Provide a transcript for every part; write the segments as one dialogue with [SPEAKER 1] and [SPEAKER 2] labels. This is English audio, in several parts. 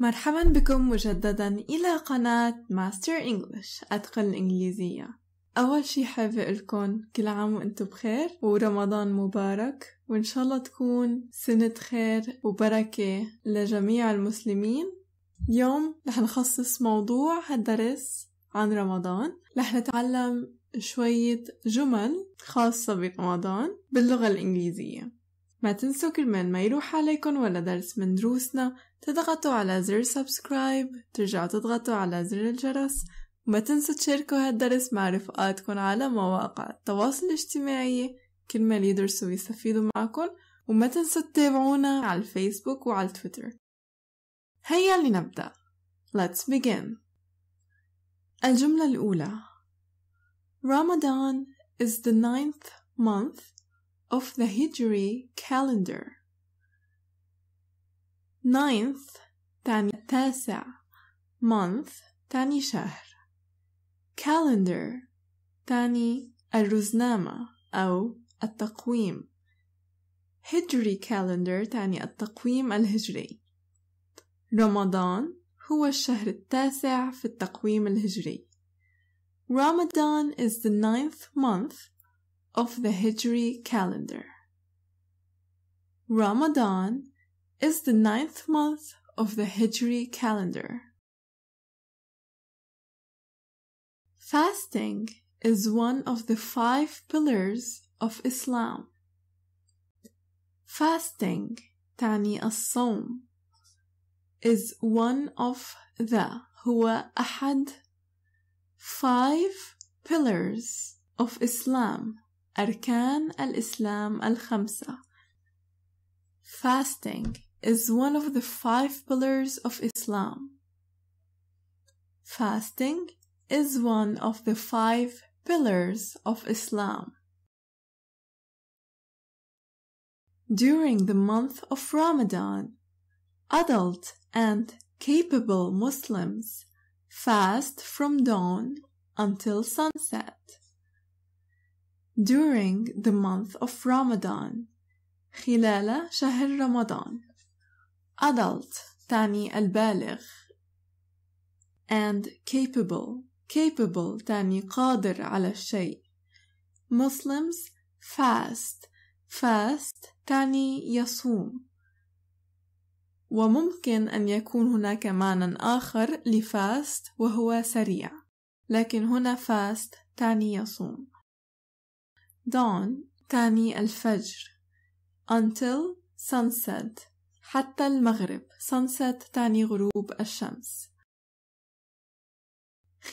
[SPEAKER 1] مرحبا بكم مجددا إلى قناة ماستر إنجلش أتقن الإنجليزية أول شي حابة لكم كل عام وأنتم بخير ورمضان مبارك وإن شاء الله تكون سنة خير وبركة لجميع المسلمين اليوم رح نخصص موضوع هالدرس عن رمضان رح نتعلم شوية جمل خاصة برمضان باللغة الإنجليزية ما تنسوا كرمال ما يروح عليكن ولا درس من دروسنا تضغطوا على زر سبسكرايب ترجعوا تضغطوا على زر الجرس وما تنسوا تشاركوا هالدرس مع رفقاتكن على مواقع التواصل الاجتماعي كرمال يدرسوا ويستفيدوا معكن وما تنسوا تتابعونا على الفيسبوك وعلى التويتر هيا لنبدأ Let's begin الجملة الأولى Ramadan is the ninth month of the Hijri calendar. Ninth Tani month Tani calendar Tani الرزنامة أو التقويم Hijri calendar تعني التقويم الهجري رمضان هو الشهر التاسع في التقويم الهجري Ramadan is the ninth month of the Hijri calendar. Ramadan is the ninth month of the Hijri calendar. Fasting is one of the five pillars of Islam. Fasting, as الصوم, is one of the هو ahad five pillars of Islam. أركان الإسلام الخمسة Fasting is one of the five pillars of Islam. Fasting is one of the five pillars of Islam. During the month of Ramadan, adult and capable Muslims fast from dawn until sunset. during the month of Ramadan خلال شهر رمضان adult تعني البالغ and capable capable تعني قادر على الشيء Muslims fast fast تعني يصوم وممكن أن يكون هناك معنى آخر لفاست وهو سريع لكن هنا فاست تعني يصوم dawn تاني الفجر until sunset حتى المغرب sunset تعني غروب الشمس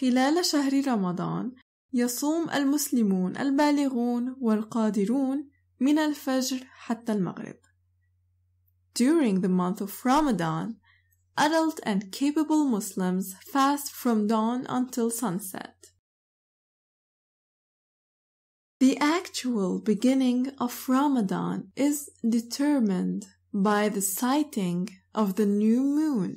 [SPEAKER 1] خلال شهر رمضان يصوم المسلمون البالغون والقادرون من الفجر حتى المغرب During the month of Ramadan, adult and capable Muslims fast from dawn until sunset. The actual beginning of Ramadan is determined by the sighting of the new moon.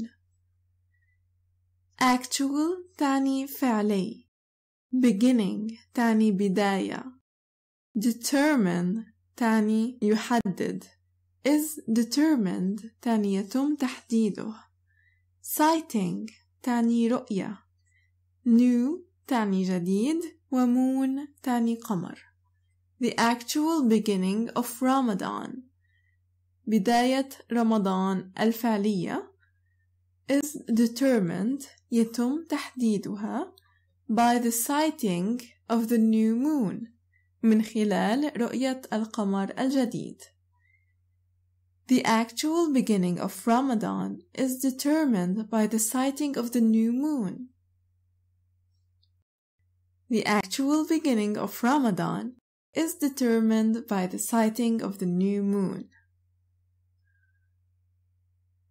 [SPEAKER 1] Actual tani فعلي beginning tani bidaya, determine tani يحدد is determined tani يتم تحديده sighting tani رؤية new Tani جديد ومون tani قمر the actual beginning of Ramadan. بداية رمضان الفعلية is determined يتم تحديدها by the sighting of the new moon من خلال رؤية القمر الجديد. The actual beginning of Ramadan is determined by the sighting of the new moon. The actual beginning of Ramadan is determined by the sighting of the new moon.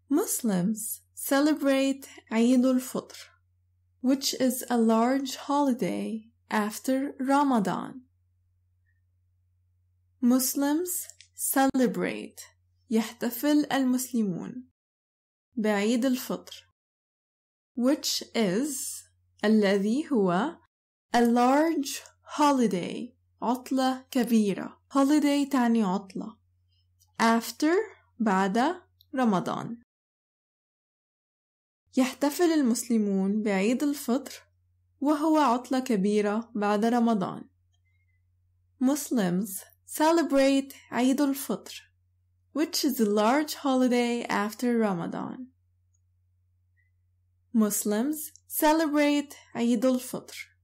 [SPEAKER 1] Muslims celebrate Eid al-Fitr, which is a large holiday after Ramadan. Muslims celebrate يحتفل المسلمون بعيد الفطر which is الذي هو a large holiday عطلة كبيرة holiday تعني عطلة after بعد رمضان يحتفل المسلمون بعيد الفطر وهو عطلة كبيرة بعد رمضان Muslims celebrate عيد الفطر which is a large holiday after Ramadan. Muslims celebrate عيد الفطر.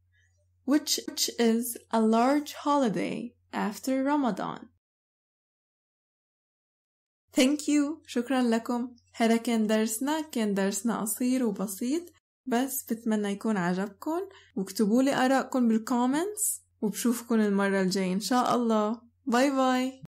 [SPEAKER 1] which, which is a large holiday after Ramadan. Thank you شكرا لكم هذا كان درسنا كان درسنا قصير وبسيط بس بتمنى يكون عجبكم واكتبوا لي آرائكم بالكومنتس وبشوفكم المرة الجاية إن شاء الله باي باي